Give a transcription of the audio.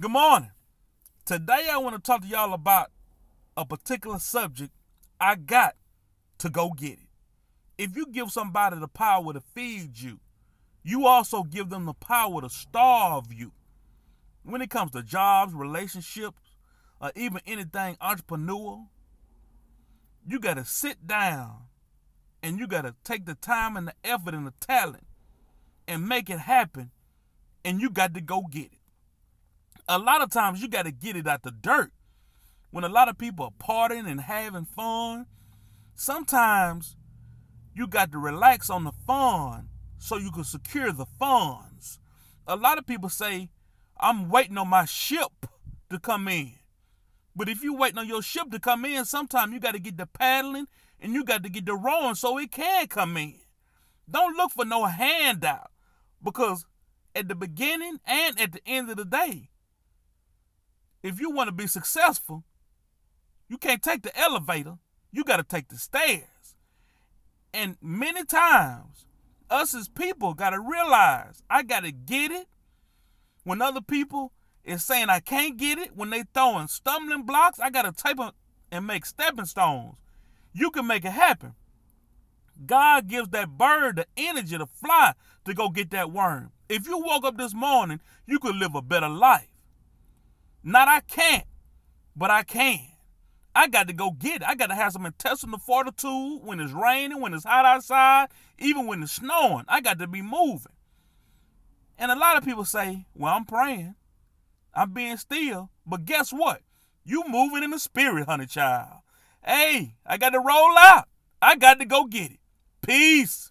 Good morning. Today I want to talk to y'all about a particular subject. I got to go get it. If you give somebody the power to feed you, you also give them the power to starve you. When it comes to jobs, relationships, or even anything entrepreneurial, you got to sit down and you got to take the time and the effort and the talent and make it happen, and you got to go get it a lot of times you got to get it out the dirt. When a lot of people are partying and having fun, sometimes you got to relax on the fun so you can secure the funds. A lot of people say, I'm waiting on my ship to come in. But if you waiting on your ship to come in, sometimes you got to get the paddling and you got to get the rowing so it can come in. Don't look for no handout because at the beginning and at the end of the day, if you want to be successful, you can't take the elevator. You got to take the stairs. And many times, us as people got to realize I got to get it when other people is saying I can't get it, when they throwing stumbling blocks, I got to type them and make stepping stones. You can make it happen. God gives that bird the energy to fly to go get that worm. If you woke up this morning, you could live a better life. Not I can't, but I can. I got to go get it. I got to have some intestinal fortitude when it's raining, when it's hot outside, even when it's snowing. I got to be moving. And a lot of people say, well, I'm praying. I'm being still. But guess what? You moving in the spirit, honey child. Hey, I got to roll out. I got to go get it. Peace.